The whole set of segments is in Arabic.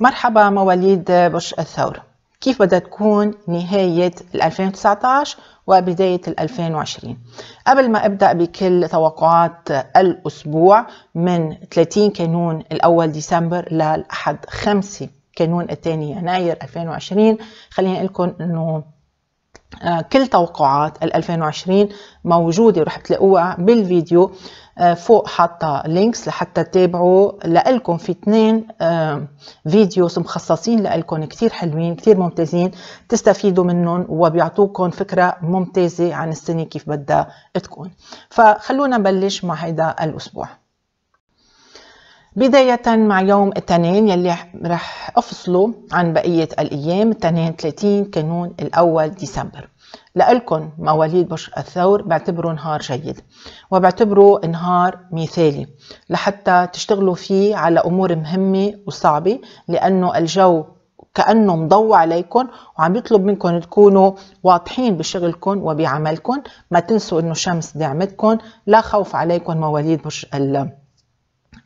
مرحبا مواليد برج الثورة كيف بدها تكون نهاية 2019 وبداية 2020 قبل ما أبدأ بكل توقعات الأسبوع من 30 كانون الأول ديسمبر للأحد 5 كانون الثاني يناير 2020 خليني أقول لكم أنه آه، كل توقعات 2020 موجودة ورح تلاقوها بالفيديو فوق حاطه لينكس لحتى تتابعوا لألكم في اثنين فيديوز مخصصين لألكم كتير حلوين كتير ممتازين تستفيدوا منهم وبيعطوكم فكره ممتازه عن السنه كيف بدها تكون فخلونا نبلش مع هذا الاسبوع بداية مع يوم التنين يلي رح أفصله عن بقية الأيام التنين 30 كانون الأول ديسمبر لألكن مواليد برج الثور بعتبره نهار جيد وبعتبره نهار مثالي لحتى تشتغلوا فيه على أمور مهمة وصعبة لأنه الجو كأنه مضوى عليكم وعم يطلب منكم تكونوا واضحين بشغلكم وبعملكم ما تنسوا أنه الشمس دعمتكم لا خوف عليكم مواليد برج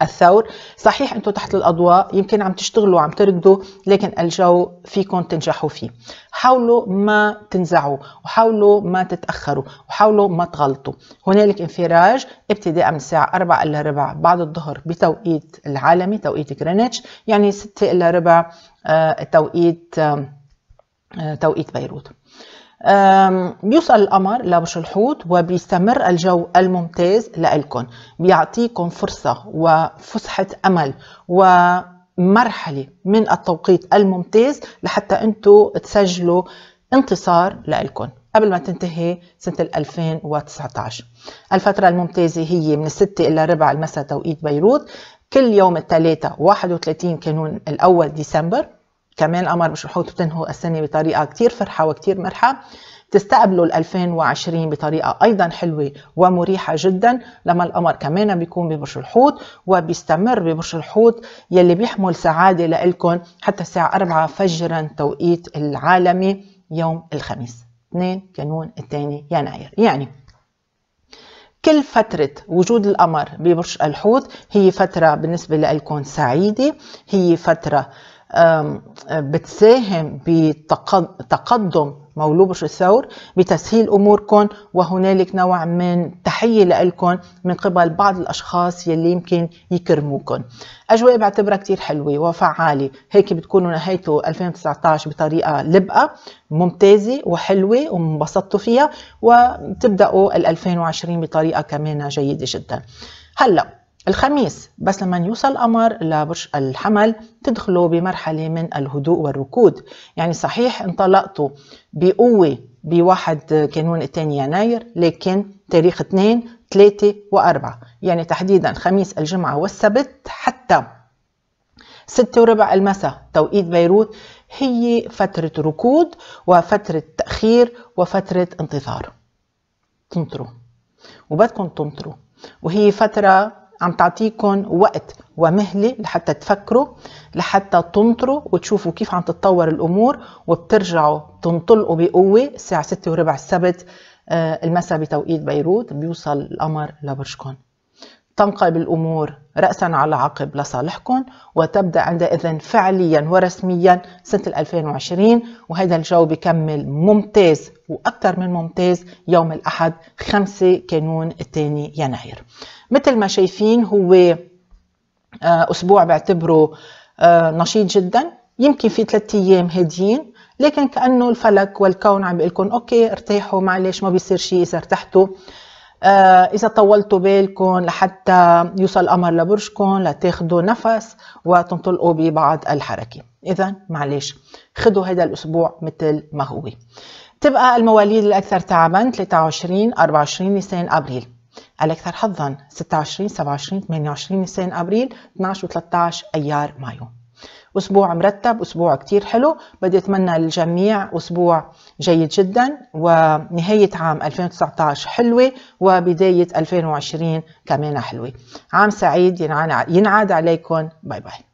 الثور صحيح انتم تحت الاضواء يمكن عم تشتغلوا عم تركضوا لكن الجو فيكم تنجحوا فيه حاولوا ما تنزعوا وحاولوا ما تتاخروا وحاولوا ما تغلطوا هنالك انفراج ابتداء من الساعه 4 الا ربع بعد الظهر بتوقيت العالمي توقيت جرينتش يعني 6 الا ربع آه، توقيت آه، آه، توقيت بيروت بيوصل القمر لبرج الحوت وبيستمر الجو الممتاز لكم بيعطيكم فرصة وفسحة أمل ومرحلة من التوقيت الممتاز لحتى أنتوا تسجلوا انتصار لكم قبل ما تنتهي سنة 2019 الفترة الممتازة هي من الستة إلى ربع المساء توقيت بيروت كل يوم الثلاثاء 31 كانون الأول ديسمبر كمان قمر بشحوط بتنهو السنة بطريقة كثير فرحة وكثير مرحة تستقبلوا ال 2020 بطريقة أيضا حلوة ومريحة جدا لما القمر كمان بيكون ببرج الحوت وبيستمر ببرج الحوت يلي بيحمل سعادة لإلكم حتى الساعة 4 فجرا توقيت العالمي يوم الخميس 2 كانون الثاني يناير يعني كل فترة وجود القمر ببرج الحوت هي فترة بالنسبة لكم سعيدة هي فترة بتساهم بتقدم مولوبش الثور بتسهيل اموركم وهنالك نوع من تحيه لكم من قبل بعض الاشخاص يلي يمكن يكرموكم. اجواء بعتبرها كثير حلوه وفعاله، هيك بتكونوا نهيتوا 2019 بطريقه لبقه ممتازه وحلوه وانبسطتوا فيها وتبداوا ال 2020 بطريقه كمان جيده جدا. هلا الخميس بس لما يوصل القمر لبرج الحمل تدخلوا بمرحلة من الهدوء والركود يعني صحيح انطلقتوا بقوة بواحد كانون الثاني يناير لكن تاريخ 2 3 و4 يعني تحديدا الخميس الجمعة والسبت حتى ستة وربع المساء توقيت بيروت هي فترة ركود وفترة تأخير وفترة انتظار تنطروا وبدكم تنطروا وهي فترة عم تعطيكم وقت ومهله لحتى تفكروا لحتى تنطروا وتشوفوا كيف عم تتطور الامور وبترجعوا تنطلقوا بقوه الساعه 6 وربع السبت آه، المساء بتوقيت بيروت بيوصل القمر لبرجكم تنقلب الامور راسا على عقب لصالحكم وتبدا عندئذ فعليا ورسميا سنه 2020 وهذا الجو بكمل ممتاز واكثر من ممتاز يوم الاحد 5 كانون الثاني يناير مثل ما شايفين هو آه، أسبوع بعتبره آه، نشيط جدا يمكن في ثلاثة أيام هاديين لكن كأنه الفلك والكون عم بيقول لكم أوكي ارتاحوا معلش ما بيصير شيء إذا ارتحتوا آه، إذا طولتوا بالكم لحتى يوصل القمر لبرجكم لتاخذوا نفس وتنطلقوا ببعض الحركة إذا معلش خذوا هذا الأسبوع مثل ما هو تبقى المواليد الأكثر تعبا 23 24 نيسان أبريل الأكثر حظا 26 27 28 نيسان أبريل 12 و13 أيار مايو أسبوع مرتب أسبوع كتير حلو بدي أتمنى للجميع أسبوع جيد جدا ونهاية عام 2019 حلوة وبداية 2020 كمان حلوة عام سعيد ينعاد عليكم باي باي